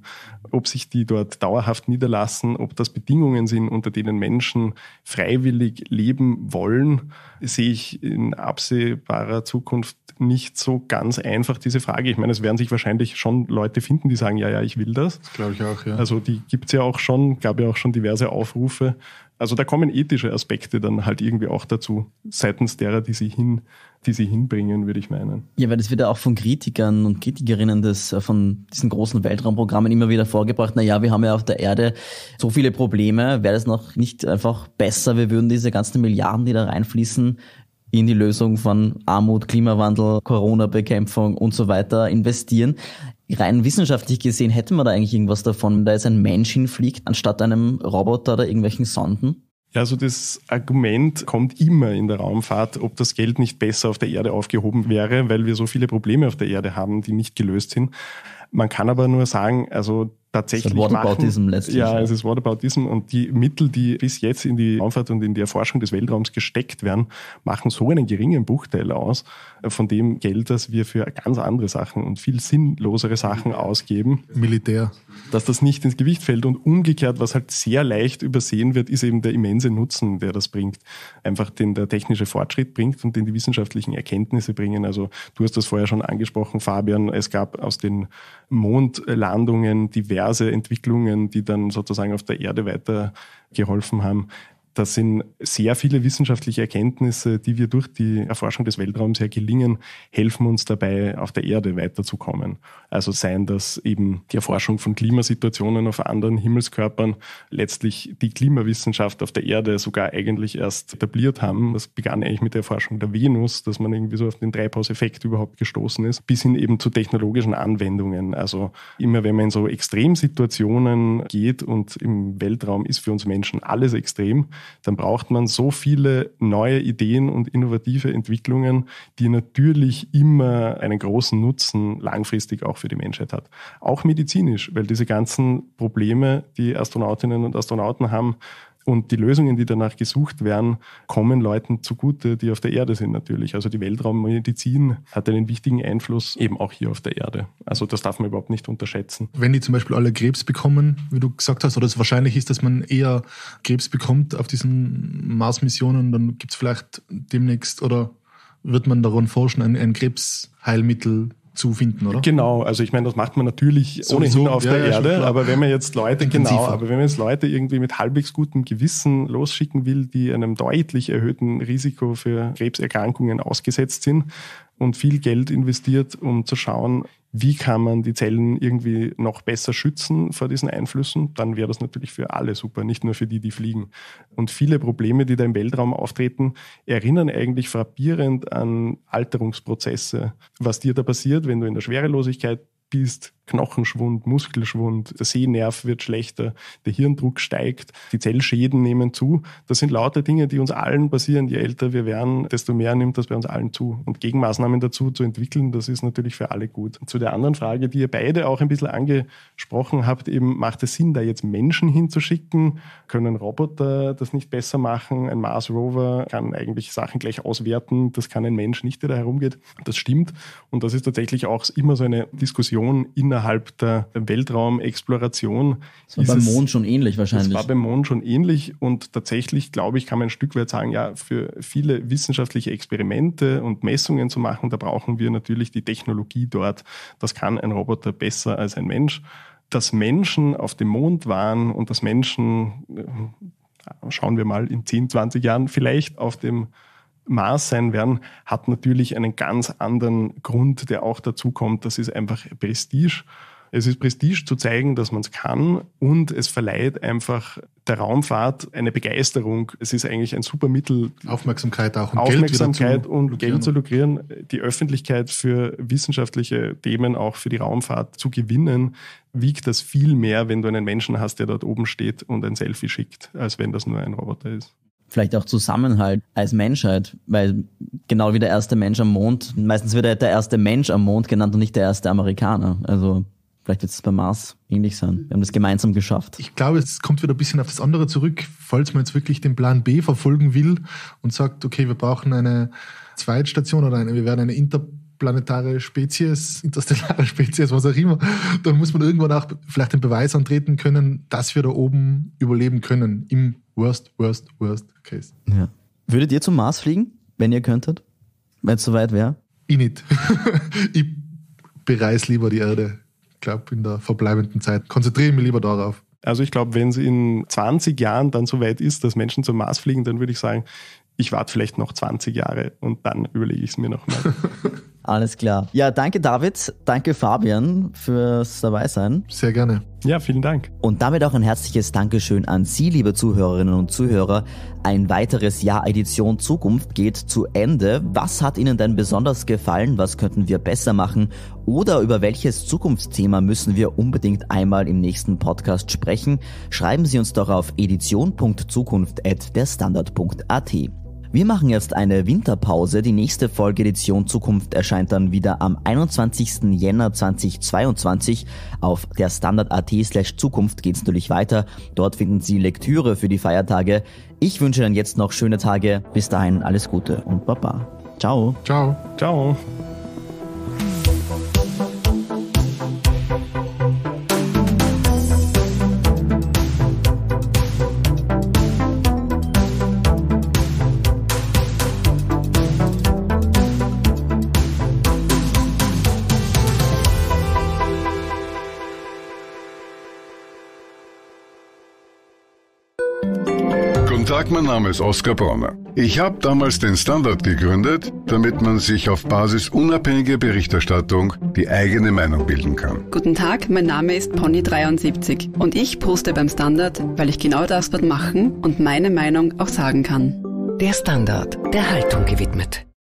Ob sich die dort dauerhaft niederlassen, ob das Bedingungen sind, unter denen Menschen freiwillig leben wollen, sehe ich in absehbarer Zukunft nicht so ganz einfach diese Frage. Ich meine, es werden sich wahrscheinlich schon Leute finden, die sagen, ja, ja, ich will das. das glaube ich auch, ja. Also die gibt es ja auch schon, gab ja auch schon diverse Aufrufe also da kommen ethische Aspekte dann halt irgendwie auch dazu, seitens derer, die sie, hin, die sie hinbringen, würde ich meinen. Ja, weil das wird ja auch von Kritikern und Kritikerinnen des, äh, von diesen großen Weltraumprogrammen immer wieder vorgebracht, naja, wir haben ja auf der Erde so viele Probleme, wäre das noch nicht einfach besser, wir würden diese ganzen Milliarden, die da reinfließen, in die Lösung von Armut, Klimawandel, Corona-Bekämpfung und so weiter investieren. Rein wissenschaftlich gesehen hätten wir da eigentlich irgendwas davon, da jetzt ein Mensch hinfliegt, anstatt einem Roboter oder irgendwelchen Sonden? Ja, also das Argument kommt immer in der Raumfahrt, ob das Geld nicht besser auf der Erde aufgehoben wäre, weil wir so viele Probleme auf der Erde haben, die nicht gelöst sind. Man kann aber nur sagen, also tatsächlich What machen. Whataboutism letztlich. Ja, es ist Whataboutism und die Mittel, die bis jetzt in die Raumfahrt und in die Erforschung des Weltraums gesteckt werden, machen so einen geringen Bruchteil aus von dem Geld, das wir für ganz andere Sachen und viel sinnlosere Sachen ausgeben. Militär. Dass das nicht ins Gewicht fällt und umgekehrt, was halt sehr leicht übersehen wird, ist eben der immense Nutzen, der das bringt. Einfach den der technische Fortschritt bringt und den die wissenschaftlichen Erkenntnisse bringen. Also du hast das vorher schon angesprochen, Fabian, es gab aus den Mondlandungen diverse diverse Entwicklungen, die dann sozusagen auf der Erde weiter geholfen haben. Das sind sehr viele wissenschaftliche Erkenntnisse, die wir durch die Erforschung des Weltraums her gelingen, helfen uns dabei, auf der Erde weiterzukommen. Also seien das eben die Erforschung von Klimasituationen auf anderen Himmelskörpern, letztlich die Klimawissenschaft auf der Erde sogar eigentlich erst etabliert haben. Das begann eigentlich mit der Erforschung der Venus, dass man irgendwie so auf den Treibhauseffekt überhaupt gestoßen ist, bis hin eben zu technologischen Anwendungen. Also immer wenn man in so Extremsituationen geht und im Weltraum ist für uns Menschen alles extrem, dann braucht man so viele neue Ideen und innovative Entwicklungen, die natürlich immer einen großen Nutzen langfristig auch für die Menschheit hat. Auch medizinisch, weil diese ganzen Probleme, die Astronautinnen und Astronauten haben, und die Lösungen, die danach gesucht werden, kommen Leuten zugute, die auf der Erde sind natürlich. Also die Weltraummedizin hat einen wichtigen Einfluss eben auch hier auf der Erde. Also das darf man überhaupt nicht unterschätzen. Wenn die zum Beispiel alle Krebs bekommen, wie du gesagt hast, oder es wahrscheinlich ist, dass man eher Krebs bekommt auf diesen Mars-Missionen, dann gibt es vielleicht demnächst oder wird man daran forschen, ein, ein Krebsheilmittel zu finden, oder? Genau, also ich meine, das macht man natürlich so ohnehin so. auf ja, der ja, Erde, aber wenn man jetzt Leute, genau, aber wenn man jetzt Leute irgendwie mit halbwegs gutem Gewissen losschicken will, die einem deutlich erhöhten Risiko für Krebserkrankungen ausgesetzt sind, und viel Geld investiert, um zu schauen, wie kann man die Zellen irgendwie noch besser schützen vor diesen Einflüssen, dann wäre das natürlich für alle super, nicht nur für die, die fliegen. Und viele Probleme, die da im Weltraum auftreten, erinnern eigentlich frappierend an Alterungsprozesse. Was dir da passiert, wenn du in der Schwerelosigkeit bist, Knochenschwund, Muskelschwund, der Sehnerv wird schlechter, der Hirndruck steigt, die Zellschäden nehmen zu. Das sind lauter Dinge, die uns allen passieren. Je älter wir werden, desto mehr nimmt das bei uns allen zu. Und Gegenmaßnahmen dazu zu entwickeln, das ist natürlich für alle gut. Zu der anderen Frage, die ihr beide auch ein bisschen angesprochen habt, eben macht es Sinn, da jetzt Menschen hinzuschicken? Können Roboter das nicht besser machen? Ein Mars Rover kann eigentlich Sachen gleich auswerten. Das kann ein Mensch nicht, der da herumgeht. Das stimmt. Und das ist tatsächlich auch immer so eine Diskussion innerhalb innerhalb der Weltraumexploration. Das war beim Mond schon ähnlich wahrscheinlich. Das war beim Mond schon ähnlich und tatsächlich, glaube ich, kann man ein Stück weit sagen, ja, für viele wissenschaftliche Experimente und Messungen zu machen, da brauchen wir natürlich die Technologie dort. Das kann ein Roboter besser als ein Mensch. Dass Menschen auf dem Mond waren und dass Menschen, äh, schauen wir mal, in 10, 20 Jahren vielleicht auf dem Mars sein werden, hat natürlich einen ganz anderen Grund, der auch dazu kommt. Das ist einfach Prestige. Es ist Prestige zu zeigen, dass man es kann und es verleiht einfach der Raumfahrt eine Begeisterung. Es ist eigentlich ein super Mittel. Aufmerksamkeit auch und Aufmerksamkeit Geld und Geld zu lukrieren, die Öffentlichkeit für wissenschaftliche Themen, auch für die Raumfahrt zu gewinnen, wiegt das viel mehr, wenn du einen Menschen hast, der dort oben steht und ein Selfie schickt, als wenn das nur ein Roboter ist vielleicht auch Zusammenhalt als Menschheit, weil genau wie der erste Mensch am Mond, meistens wird er der erste Mensch am Mond genannt und nicht der erste Amerikaner. Also vielleicht wird es beim Mars ähnlich sein. Wir haben das gemeinsam geschafft. Ich glaube, es kommt wieder ein bisschen auf das andere zurück, falls man jetzt wirklich den Plan B verfolgen will und sagt, okay, wir brauchen eine Zweitstation oder eine, wir werden eine Inter planetare Spezies, interstellare Spezies, was auch immer, dann muss man irgendwann auch vielleicht den Beweis antreten können, dass wir da oben überleben können im Worst, Worst, Worst Case. Ja. Würdet ihr zum Mars fliegen, wenn ihr könntet? Wenn es soweit wäre? Ich nicht. ich bereise lieber die Erde. Ich glaube, in der verbleibenden Zeit konzentriere mich lieber darauf. Also ich glaube, wenn es in 20 Jahren dann soweit ist, dass Menschen zum Mars fliegen, dann würde ich sagen, ich warte vielleicht noch 20 Jahre und dann überlege ich es mir nochmal. Alles klar. Ja, danke David, danke Fabian fürs Dabeisein. Sehr gerne. Ja, vielen Dank. Und damit auch ein herzliches Dankeschön an Sie, liebe Zuhörerinnen und Zuhörer. Ein weiteres Jahr Edition Zukunft geht zu Ende. Was hat Ihnen denn besonders gefallen? Was könnten wir besser machen? Oder über welches Zukunftsthema müssen wir unbedingt einmal im nächsten Podcast sprechen? Schreiben Sie uns doch auf edition.zukunft.derstandard.at. Wir machen jetzt eine Winterpause. Die nächste Folgeedition Zukunft erscheint dann wieder am 21. Jänner 2022. Auf der Standard.at slash Zukunft geht's natürlich weiter. Dort finden Sie Lektüre für die Feiertage. Ich wünsche Ihnen jetzt noch schöne Tage. Bis dahin alles Gute und Baba. Ciao. Ciao. Ciao. Name ist Oskar Bronner. Ich habe damals den Standard gegründet, damit man sich auf Basis unabhängiger Berichterstattung die eigene Meinung bilden kann. Guten Tag, mein Name ist Pony73 und ich poste beim Standard, weil ich genau das dort machen und meine Meinung auch sagen kann. Der Standard, der Haltung gewidmet.